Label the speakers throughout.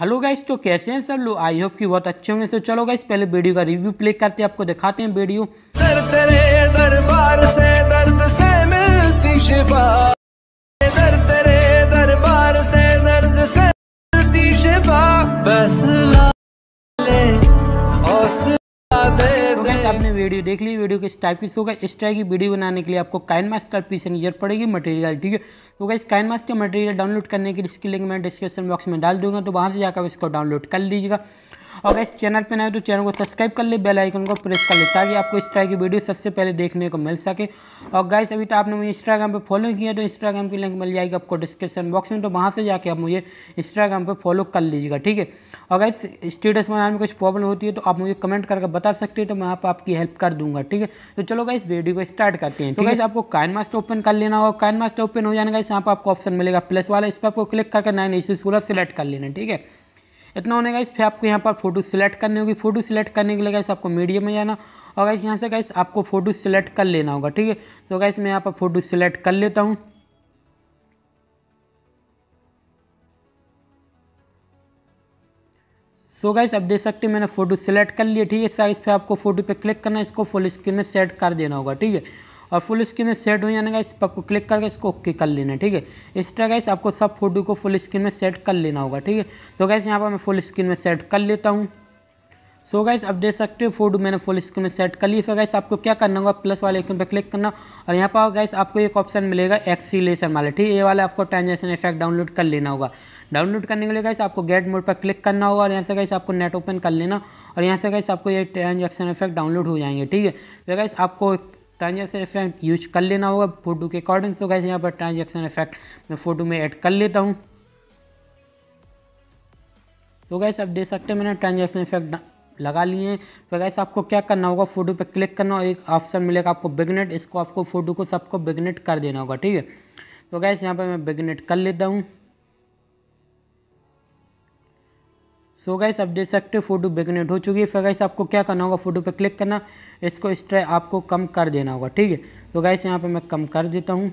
Speaker 1: hello guys तो कैसे हैं सब लोग आई होप कि बहुत अच्छे होंगे तो चलो गाइस पहले वीडियो का रिव्यू प्ले करते हैं आपको दिखाते हैं वीडियो दर्द ले आपने वीडियो देख ली वीडियो किस टाइप की होगा इस टाइप की वीडियो बनाने के लिए आपको काइन मास्क का पीछे नजर पड़ेगी मटेरियल ठीक है तो इस काइन मास्क का मटेरियल डाउनलोड करने के लिए इसकी लिंक मैं डिस्क्रिप्शन बॉक्स में डाल दूंगा तो वहाँ से जाकर इसको डाउनलोड कर लीजिएगा और अगर इस चैनल पर नए तो चैनल को सब्सक्राइब कर ले बेल आइकन को प्रेस कर ले ताकि आपको इस तरह की वीडियो सबसे पहले देखने को मिल सके और गाइस अभी तो आपने मुझे इंस्टाग्राम पर फॉलो किया तो इंस्टाग्राम की लिंक मिल जाएगी आपको डिस्क्रिप्शन बॉक्स में तो वहाँ से जाके आप मुझे इंस्टाग्राम पर फॉलो कर लीजिएगा ठीक है और गाइस स्टेटस बनाने में कुछ प्रॉब्लम होती है तो आप मुझे कमेंट करके बता सकते हैं तो मैं आपकी हेल्प कर दूंगा ठीक है तो चलो गाइस वीडियो को स्टार्ट करते हैं तो गाइस आपको काइन मास्टर ओपन कर लेना होगा काइन मास्टर ओपन हो जाने का यहाँ पर आपको ऑप्शन मिलेगा प्लस वाला इस पर आपको क्लिक करके नाइन इसी सोलह सेलेक्ट कर लेना ठीक है इतना होने गाइस फिर आपको यहाँ पर फोटो सेलेक्ट करनी होगी फोटो सिलेक्ट करने के लिए गाइस आपको मीडियम में जाना और गाइस यहाँ से गाइस आपको फोटो सिलेक्ट कर लेना होगा ठीक है तो गाइस मैं यहाँ पर फोटो सिलेक्ट कर लेता हूँ सो so गाइस अब देख सकते हैं मैंने फोटो सिलेक्ट कर लिया ठीक है साइज पे आपको फोटो पे क्लिक करना है इसको फुल स्क्रीन में सेट कर देना होगा ठीक है और फुल स्क्रीन में सेट हो जाने का इस पर आपको क्लिक करके इसको ओके कर लेना है ठीक है इस तरह गैस आपको सब फोटो को फुल स्क्रीन में सेट कर लेना होगा ठीक है तो गैस यहाँ पर मैं फुल स्क्रीन में सेट कर लेता हूँ सो so गाइस आप देख सकते हो फोटो मैंने फुल स्क्रीन में सेट कर ली फिर गाइस आपको क्या करना होगा प्लस वाले आइकन पर क्लिक करना और यहाँ पर गाइस आपको एक ऑप्शन मिलेगा एक्सीलेशन वाला ठीक है ये वाला आपको ट्रांजेक्शन इफेक्ट डाउनलोड कर लेना होगा डाउनलोड करने के लिए गाइस आपको गेट मोड पर क्लिक करना होगा और यहाँ से गाइस आपको नेट ओपन कर लेना और यहाँ से गाइस आपको ये ट्रांजेक्शन इफेक्ट डाउनलोड हो जाएंगे ठीक है फिर तो गाइस आपको ट्रांजेक्शन इफेक्ट यूज कर लेना होगा फोटो के अकॉर्डिंग तो कैसे यहाँ पर ट्रांजेक्शन इफेक्ट मैं फ़ोटो में ऐड कर लेता हूँ तो गैस आप देख सकते हैं मैंने ट्रांजेक्शन इफेक्ट लगा लिए हैं तो कैसे आपको क्या करना होगा फ़ोटो पे क्लिक करना होगा एक ऑप्शन मिलेगा आपको बिगनेट इसको आपको फ़ोटो को सबको बिगनेट कर देना होगा ठीक है तो गैस यहाँ पर मैं बिगनेट कर लेता हूँ सो गाइस आप देख सकते हो फोटो बेगनेट हो चुकी है फिर गाइस आपको क्या करना होगा फोटो पे क्लिक करना इसको स्ट्राइ आपको कम कर देना होगा ठीक है तो गाइस यहाँ पे मैं कम कर देता हूँ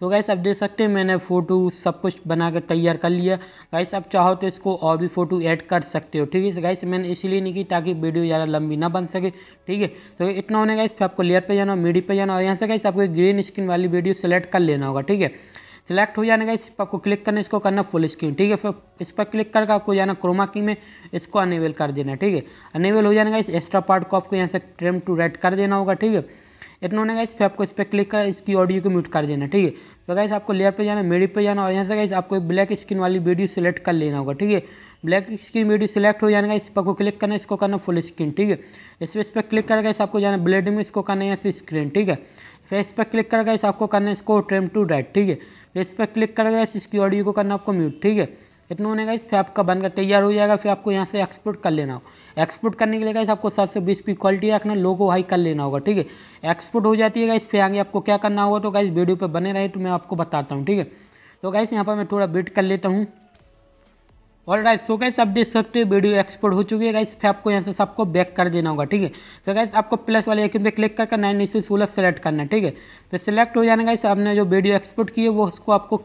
Speaker 1: तो गैस आप देख सकते हैं मैंने फ़ोटो सब कुछ बनाकर तैयार कर लिया गाइस आप चाहो तो इसको और भी फ़ोटो ऐड कर सकते हो ठीक है गाइस मैंने इसलिए नहीं की ताकि वीडियो ज़्यादा लंबी ना बन सके ठीक है तो इतना होने गाइस फिर आपको लेयर पे जाना मीडी पे जाना और यहाँ से गैस आपको ग्रीन स्क्रीन वाली वीडियो सेलेक्ट कर लेना होगा ठीक है सेलेक्ट हो जाने का इस पर आपको क्लिक करना इसको करना फुल स्क्रीन ठीक है फिर इस पर क्लिक करके आपको जाना क्रोमा की में इसको अनेबल कर देना ठीक है अनेबल हो जाने का इस एक्स्ट्रा पार्ट को आपको यहाँ से ट्रेम टू रेड कर देना होगा ठीक है इतना होने का इस पर आपको इस पर क्लिक कर इसकी ऑडियो को म्यूट कर देना ठीक है तो गाइस आपको लेयर पे जाना मेडी पे जाना और यहाँ से गाइस आपको ब्लैक स्क्रीन वाली वीडियो सेलेक्ट कर लेना होगा ठीक है ब्लैक स्क्रीन वीडियो सेलेक्ट हो जाने का इस पर को क्लिक करना इसको करना फुल स्क्रीन ठीक है इस पर इस पर क्लिक करके इस आपको जाना ब्लेड में इसको करना यहाँ से स्क्रीन ठीक है फिर तो इस पर क्लिक कर इस आपको करना है इसको ट्रिम टू डाइट ठीक है फिर तो इस पर क्लिक करके इसकी ऑडियो को करना आपको म्यूट ठीक है इतना होने का इस फिर आपका बनकर तैयार हो जाएगा फिर आपको यहाँ से एक्सपोर्ट कर लेना हो एक्सपोर्ट करने के लिए गाइस आपको सात सौ बीस पी क्वालिटी रखना लोगो हाई कर लेना होगा ठीक है एक्सपोर्ट हो जाती है गाइस फिर आगे आपको क्या करना होगा तो गाइस वीडियो पर बने रहे तो मैं आपको बताता हूँ ठीक है तो गाइस यहाँ पर मैं थोड़ा वेट कर लेता हूँ और गाइस सो गाइस आप देख सकते हो वीडियो एक्सपोर्ट हो चुकी है गाइस फिर आपको यहाँ से सबको बैक कर देना होगा ठीक है फिर गाइस आपको प्लस वाले आइकन पे क्लिक करके नाइन इशू सोलह सेलेक्ट करना है ठीक है फिर तो सेलेक्ट हो जाना गाइस आपने जो वीडियो एक्सपोर्ट की है वो उसको आपको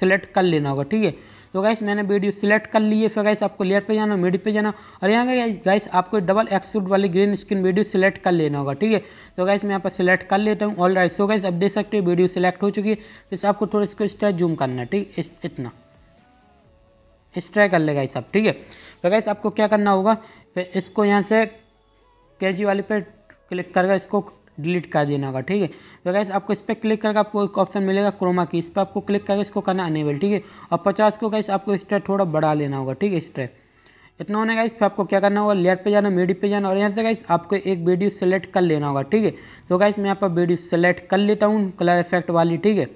Speaker 1: सिलेक्ट कर लेना होगा ठीक है तो गाइस मैंने वीडियो सिलेक्ट कर ली है फिर गाइस आपको लेयर पे जाना मिड पे जाना और यहाँ का गाइस आपको डबल एक्सपोर्ट वाली ग्रीन स्क्रीन वीडियो सेलेक्ट कर लेना होगा ठीक है तो गाइस मैं यहाँ पर सिलेक्ट कर लेता हूँ ऑल राइट सो गाइस आप देख सकते हो वीडियो सेलेक्ट हो चुकी है फिर तो आपको थोड़ा इसको स्टार्ट जूम करना है ठीक इतना एक्स्ट्रा कर लेगा इस सब ठीक है तो गाइस आपको क्या करना होगा फिर इसको यहाँ से के वाले पे क्लिक करके इसको डिलीट कर देना होगा ठीक है तो गाइस आपको इस पर क्लिक करके आपको एक ऑप्शन मिलेगा क्रोमा की इस पर आपको क्लिक करके इसको करना अनेबल ठीक है और पचास को गाइस आपको इस थोड़ा बढ़ा लेना होगा ठीक है इस इतना होने का इस पर आपको क्या करना होगा लेट पे जाना मीडी पे जाना और यहाँ से गाइस आपको एक वीडियो सेलेक्ट कर लेना होगा ठीक है तो गाइस मैं यहाँ पर वीडियो सेलेक्ट कर लेता हूँ कलर इफेक्ट वाली ठीक है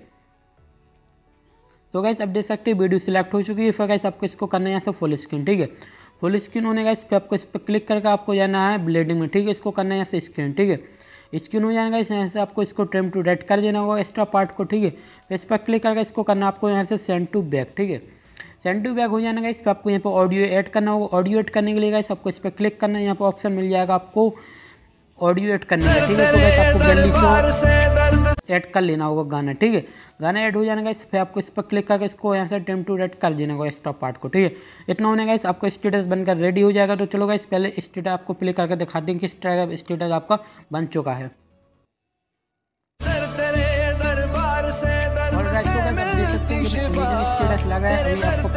Speaker 1: तो गैस आप देख सकते हैं वीडियो सिलेक्ट हो चुकी है फिर गैस आपको इसको करना है यहाँ से फुल स्क्रीन ठीक है फुल स्क्रीन होने का इस पर आपको इस पर क्लिक करके आपको जाना है ब्लेडिंग में ठीक है इसको करना है यहाँ से स्क्रीन ठीक है स्क्रीन हो जाएगा इस यहाँ से आपको इसको ट्रेम टू रेड कर देना होगा एक्स्ट्रा पार्ट को ठीक है इस पर क्लिक करके इसको करना आपको यहाँ से सेंड टू बैक ठीक है सेंड टू बैक हो का इस पर आपको यहाँ पर ऑडियो ऐड करना होगा ऑडियो ऐड करने के लिए गाइस आपको इस पर क्लिक करना है यहाँ पर ऑप्शन मिल जाएगा आपको ऑडियो ऐड करने का ठीक है तो गाइस आपको से ऐड कर लेना होगा गाना ठीक है गाना ऐड हो जाने का इस पर आपको इस पर क्लिक करके इसको यहाँ से टेम टू रेड कर देना होगा स्टॉप पार्ट को ठीक है इतना होने का इस आपको स्टेटस बनकर रेडी हो जाएगा तो चलोगा इस पहले स्टेटस आपको प्ले करके दिखा दें कि स्टेटस आपका बन चुका है तो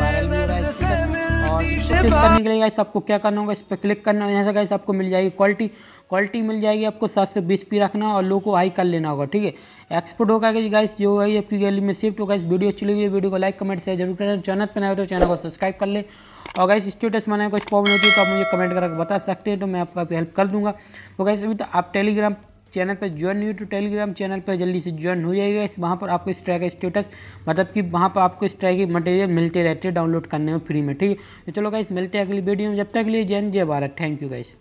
Speaker 1: है और करने के लिए गाइस आपको क्या करना होगा इस पर क्लिक करना होगा यहाँ से गाइस आपको मिल जाएगी क्वालिटी क्वालिटी मिल जाएगी आपको सात से बीस पी रखना और लो को हाई कर लेना होगा ठीक है एक्सपोर्ट होगा कि गाइस जो है आपकी गैली में शिफ्ट होगा इस वीडियो अच्छी लगी वीडियो को लाइक कमेंट शेयर जरूर करें चैनल पर नए तो चैनल को सब्सक्राइब कर लें और गाइस स्टेटस बनाए कुछ प्रॉब्लम होती है तो आप मुझे कमेंट करके बता सकते हैं तो मैं आपका हेल्प कर दूंगा तो गाइस अभी तो आप टेलीग्राम चैनल पर ज्वाइन नहीं हो तो टेलीग्राम चैनल पर जल्दी से ज्वाइन हो जाएगा इस वहाँ पर आपको इस ट्राई का स्टेटस मतलब कि वहाँ पर आपको इस ट्राई के मटेरियल मिलते रहते हैं डाउनलोड करने में फ्री में ठीक है तो चलो गाइस मिलते हैं अगली वीडियो में जब तक लिए जैन जय भारत थैंक यू गाइस